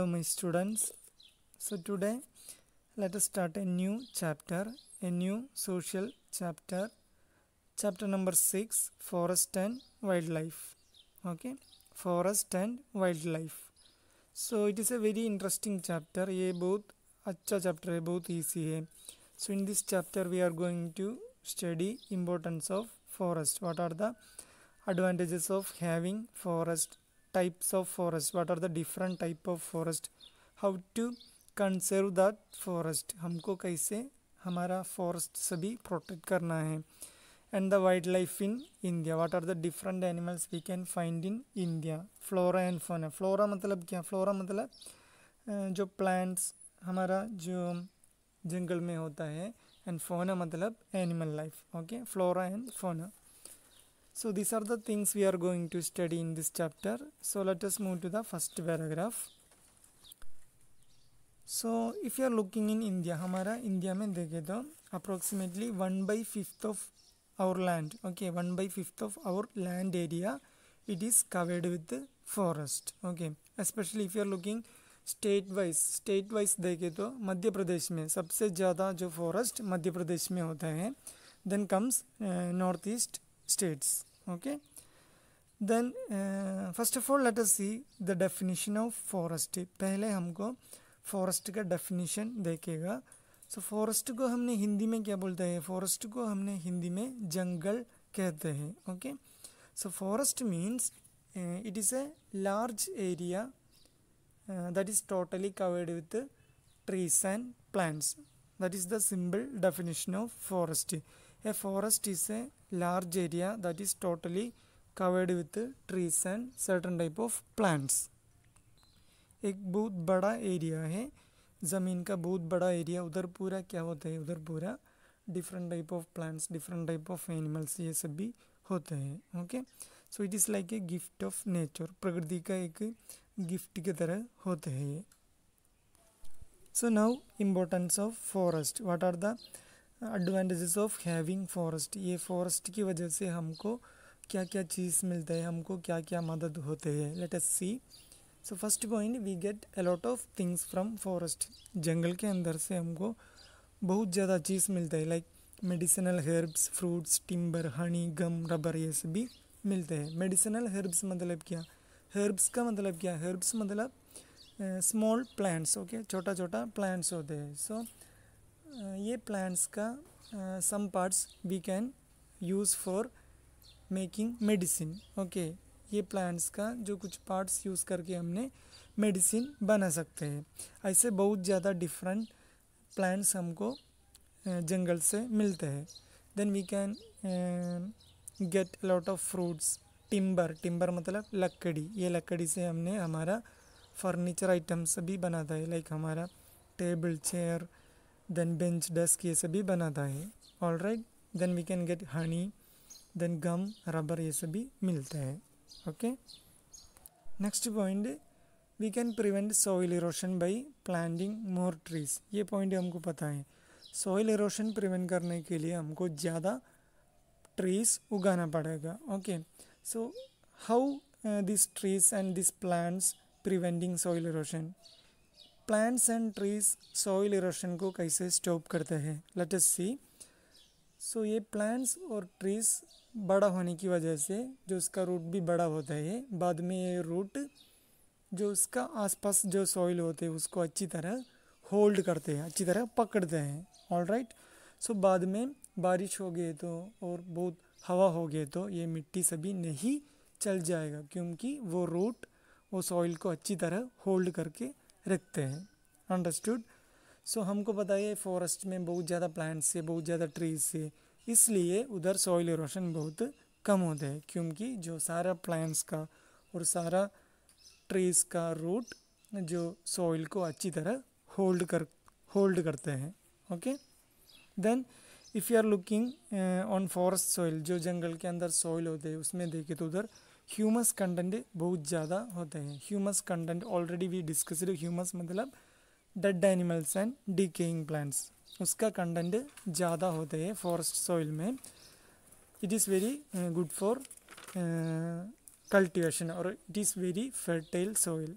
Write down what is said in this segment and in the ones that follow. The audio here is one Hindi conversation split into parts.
hello my students so today let us start a new chapter a new social chapter chapter number 6 forest and wildlife okay forest and wildlife so it is a very interesting chapter ye bahut acha chapter hai bahut easy hai so in this chapter we are going to study importance of forest what are the advantages of having forest types of forest what are the different type of forest how to conserve that forest हमको कैसे हमारा फॉरेस्ट सभी प्रोटेक्ट करना है and the wild life in India what are the different animals we can find in India flora and fauna flora मतलब क्या फ्लोरा मतलब जो प्लांट्स हमारा जो जंगल में होता है एंड फोना मतलब animal life okay flora and fauna So these are the things we are going to study in this chapter. So let us move to the first paragraph. So if you are looking in India, hamara india mein dekhe to approximately 1 by 5th of our land, okay, 1 by 5th of our land area, it is covered with the forest, okay. Especially if you are looking state wise state wise dekhe to madhya pradesh mein sabse ज़्यादा jo forest madhya pradesh mein hota hai then comes uh, northeast states okay then uh, first of all let us see the definition of forest pehle humko forest ka definition dekhega so, forest ko humne hindi mein kya bolte हैं forest ko humne hindi mein jangal kehte हैं okay so forest means uh, it is a large area uh, that is totally covered with trees and plants that is the simple definition of forest a forest is a large area that is totally covered with trees and certain type of plants एक बहुत बड़ा एरिया है ज़मीन का बहुत बड़ा एरिया उधर पूरा क्या होता है उधर पूरा different type of plants different type of animals ये सब भी होते हैं okay so it is like a gift of nature प्रकृति का एक गिफ्ट की तरह होते हैं ये so now importance of forest what are the advantages of having forest ये फॉरेस्ट की वजह से हमको क्या क्या चीज़ मिलता है हमको क्या क्या मदद होते हैं let us see so first point we get a lot of things from forest जंगल के अंदर से हमको बहुत ज़्यादा चीज़ मिलता है like medicinal herbs fruits timber honey gum rubber ये सब भी मिलते हैं मेडिसिनल हर्ब्स मतलब क्या हर्ब्स का मतलब क्या हर्ब्स मतलब स्मॉल प्लांट्स ओके छोटा छोटा प्लांट्स होते हैं सो so, ये प्लांट्स का some parts we can use for making medicine okay ये प्लांट्स का जो कुछ पार्ट्स यूज़ करके हमने मेडिसिन बना सकते हैं ऐसे बहुत ज़्यादा डिफरेंट प्लांट्स हमको जंगल से मिलते हैं then we can get lot of fruits timber timber मतलब लकड़ी ये लकड़ी से हमने हमारा फर्नीचर आइटम्स भी बनाता है लाइक हमारा table chair then bench desk ये सभी बनाता है all right then we can get honey then gum rubber ये सभी मिलते हैं okay next point we can prevent soil erosion by planting more trees ये पॉइंट हमको पता है सॉइल इरोशन प्रिवेंट करने के लिए हमको ज़्यादा ट्रीज उगाना पड़ेगा okay so how this trees and this plants preventing soil erosion plants and trees soil erosion को कैसे स्टॉप करते हैं लेट अस सी सो ये प्लांट्स और ट्रीज बड़ा होने की वजह से जो उसका रूट भी बड़ा होता है बाद में ये रूट जो उसका आसपास जो सॉइल होते हैं उसको अच्छी तरह होल्ड करते हैं अच्छी तरह पकड़ते हैं ऑल राइट सो बाद में बारिश हो गई तो और बहुत हवा हो गए तो ये मिट्टी सभी नहीं चल जाएगा क्योंकि वो रूट वो सॉइल को अच्छी तरह होल्ड करके रखते हैं अंडरस्टूड सो हमको पता है फॉरेस्ट में बहुत ज़्यादा प्लांट्स से बहुत ज़्यादा ट्रीज से इसलिए उधर सॉइल इरोशन बहुत कम होता है क्योंकि जो सारा प्लांट्स का और सारा ट्रीज का रूट जो सॉइल को अच्छी तरह होल्ड कर होल्ड करते हैं okay then if you are looking on forest soil जो जंगल के अंदर सॉइल होते हैं उसमें देखें तो उधर ह्यूमस कंटेंट बहुत ज़्यादा होते हैं humus content already we discuss humus मतलब dead animals and decaying plants उसका कंटेंट ज़्यादा होता है फॉरेस्ट सॉइल में it is very good for cultivation और it is very fertile soil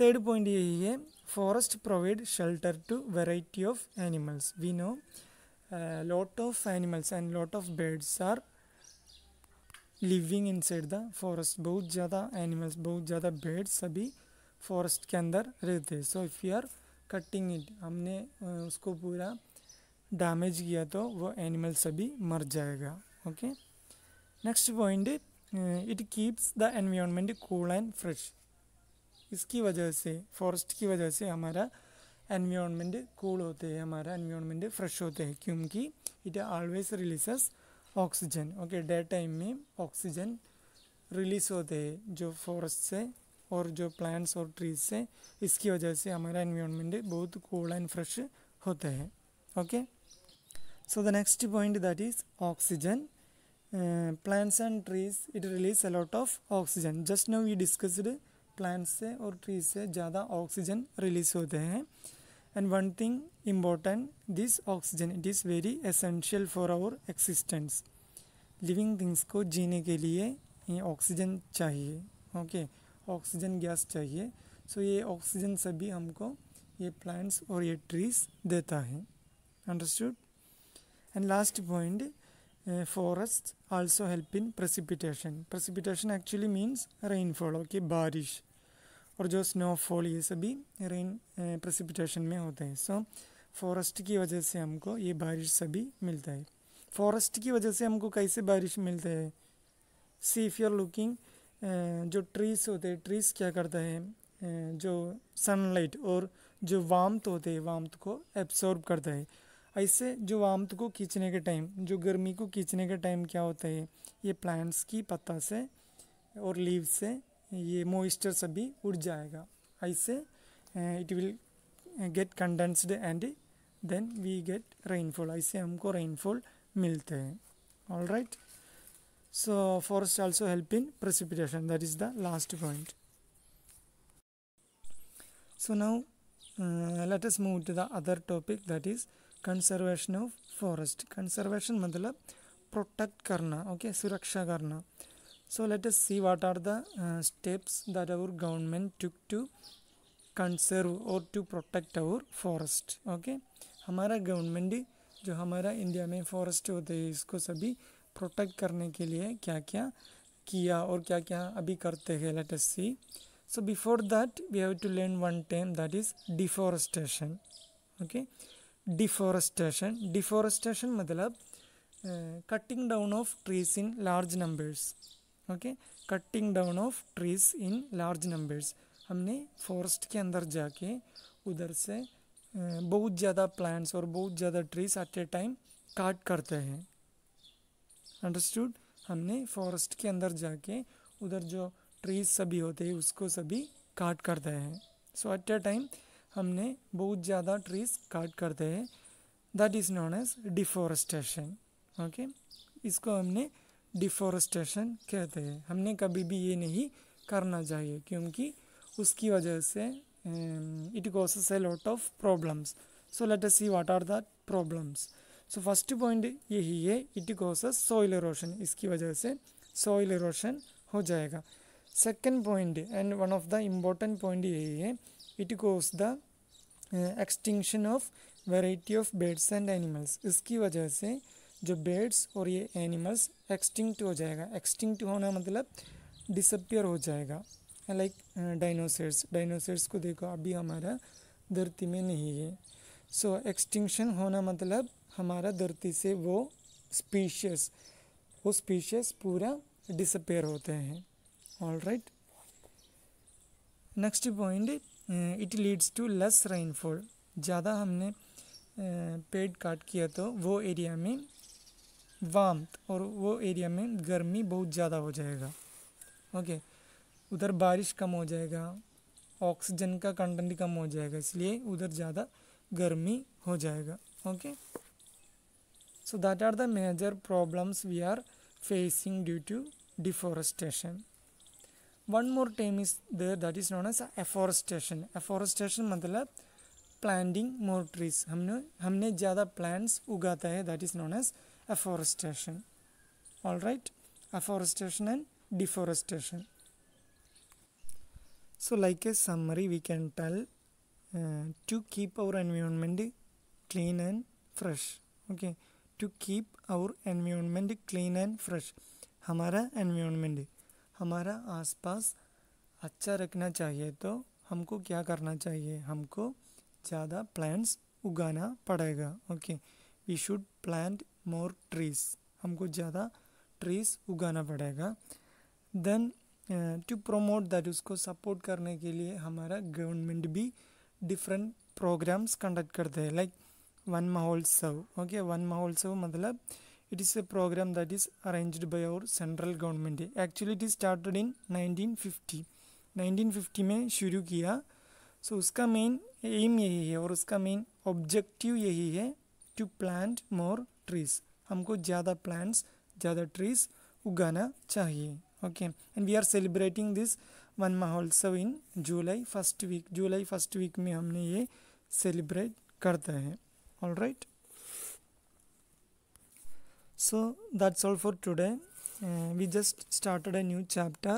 third point यही है forest provide shelter to variety of animals we know of animals and lot of birds are living in side the forest बहुत ज़्यादा एनिमल्स बहुत ज़्यादा बर्ड्स सभी फॉरेस्ट के अंदर रहते हैं so if you are cutting it हमने उसको पूरा डैमेज किया तो वो एनिमल सभी मर जाएगा okay next point it keeps the environment cool and fresh इसकी वजह से फॉरेस्ट की वजह से हमारा एनवायरनमेंट कूल होते हैं हमारा एनवायरनमेंट फ्रेश होते हैं क्योंकि it always releases oxygen okay day time में ऑक्सीजन रिलीज होते हैं जो फॉरेस्ट से और जो प्लांट्स और ट्रीज से इसकी वजह से हमारा इन्वायरमेंट बहुत कूल एंड फ्रेश होता है okay so the next point that is oxygen plants and trees it release a lot of oxygen just now we discussed plants से और ट्रीज से ज़्यादा ऑक्सीजन रिलीज होते हैं and one thing important this oxygen it is very essential for our existence living things को जीने के लिए ये ऑक्सीजन चाहिए ओके okay. ऑक्सीजन गैस चाहिए सो ये ऑक्सीजन सभी हमको ये प्लांट्स और ये ट्रीज देता है understood and last point forest also help in precipitation precipitation actually means rainfall okay बारिश और जो स्नोफॉल ये सभी रेन प्रेसिपिटेशन में होते हैं सो फॉरेस्ट की वजह से हमको ये बारिश सभी मिलता है फॉरेस्ट की वजह से हमको कैसे बारिश मिलता है see if you are looking जो ट्रीज होते हैं ट्रीज क्या करता है जो सनलाइट और जो वाम्थ होते हैं वाम्थ को एब्सॉर्ब करता है ऐसे जो वाम्थ को खींचने के टाइम जो गर्मी को खींचने के टाइम क्या होता है ये प्लांट्स की पत्ता से और लीव से ये मॉइस्चर सभी उड़ जाएगा ऐसे it will get condensed and then we get rainfall ऐसे हमको रेनफॉल मिलते हैं all right right? so forest also help in precipitation that is the last point so now uh, let us move to the other topic that is conservation of forest conservation matlab protect karna okay suraksha karna so let us see what are the uh, steps that our government took to conserve or to protect our forest okay hamara government जो हमारा इंडिया में फॉरेस्ट होते हैं इसको सभी प्रोटेक्ट करने के लिए क्या क्या किया और क्या क्या अभी करते हैं let us see so before that we have to learn one term that is deforestation okay deforestation deforestation मतलब cutting down of trees in large numbers okay cutting down of trees in large numbers हमने फॉरेस्ट के अंदर जाके उधर से uh, बहुत ज़्यादा प्लांट्स और बहुत ज़्यादा ट्रीज एट ए टाइम काट करते हैं अंडरस्टूड हमने फॉरेस्ट के अंदर जाके उधर जो ट्रीज सभी होते हैं उसको सभी काट करते हैं सो एट अ टाइम हमने बहुत ज़्यादा ट्रीज काट करते हैं that is known as deforestation okay इसको हमने डिफॉरेस्टेशन कहते हैं हमने कभी भी ये नहीं करना चाहिए क्योंकि उसकी वजह से it causes a lot of problems so let us see what are the problems so first point यही है इट कॉस सॉइल इरोशन इसकी वजह से सॉइल इरोशन हो जाएगा second point and one of the important point यही है it cause the extinction of variety of birds and animals इसकी वजह से जो बर्ड्स और ये एनिमल्स एक्सटिंक्ट हो जाएगा एक्सटिंक्ट होना मतलब डिसअपियर हो जाएगा लाइक डायनोसर्स डायनोसर्स को देखो अभी हमारा धरती में नहीं है सो so, एक्सटिंक्शन होना मतलब हमारा धरती से वो स्पीशियस वो स्पीशियस पूरा डिसपेयर होते हैं all right next point it leads to less rainfall ज़्यादा हमने uh, पेड़ काट किया तो वो एरिया में वाम और वो एरिया में गर्मी बहुत ज़्यादा हो जाएगा ओके okay. उधर बारिश कम हो जाएगा ऑक्सीजन का कंटेंट कम हो जाएगा इसलिए उधर ज़्यादा गर्मी हो जाएगा okay okay? so that are the major problems we are facing due to deforestation one more term is there that is known as afforestation afforestation matlab planting more trees humne humne ज़्यादा plants ugata hai that is known as afforestation all right afforestation and deforestation so like a summary we can tell uh, to keep our environment clean and fresh okay to keep our environment clean and fresh हमारा एनवायरनमेंट हमारा आसपास अच्छा रखना चाहिए तो हमको क्या करना चाहिए हमको ज़्यादा प्लांट्स उगाना पड़ेगा okay we should plant more trees हमको ज़्यादा ट्रीज उगाना पड़ेगा देन टू प्रमोट दैट उसको सपोर्ट करने के लिए हमारा गवर्नमेंट भी डिफरेंट प्रोग्राम्स कंडक्ट करते हैं like like, Van Mahotsav okay Van Mahotsav मतलब इस program that program that is arranged central our central it actually it in nineteen fifty 1950 1950 में शुरू किया सो so, उसका मेन एम यही है और उसका मेन ऑब्जेक्टिव यही है टू प्लांट मोर ट्रीज हमको ज़्यादा प्लांट्स ज़्यादा ट्रीज उगाना चाहिए okay and we are celebrating this Van Mahotsav in July first week July first week में हमने ये सेलिब्रेट करते हैं all right so that's all for today uh, we just started a new chapter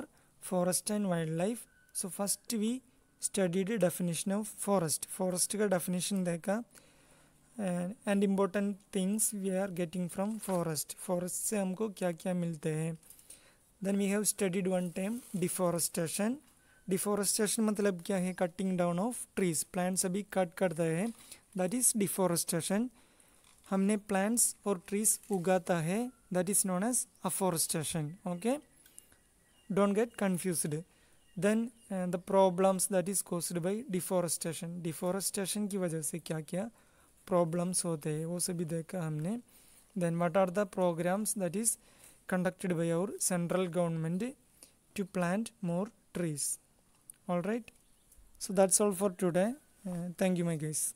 forest and wildlife so first we studied the definition of forest forest ka definition dekha uh, and important things we are getting from forest forest se humko kya kya milte hain then we have studied one time deforestation deforestation matlab kya hai cutting down of trees plants abhi cut karte hain that is deforestation हमने plants और trees उगाता है that is known as afforestation okay don't get confused then uh, the problems that is caused by deforestation deforestation की वजह से क्या क्या problems होते हैं वो then what are the programs that is conducted by our central government to plant more trees all right so that's all for today uh, thank you my guys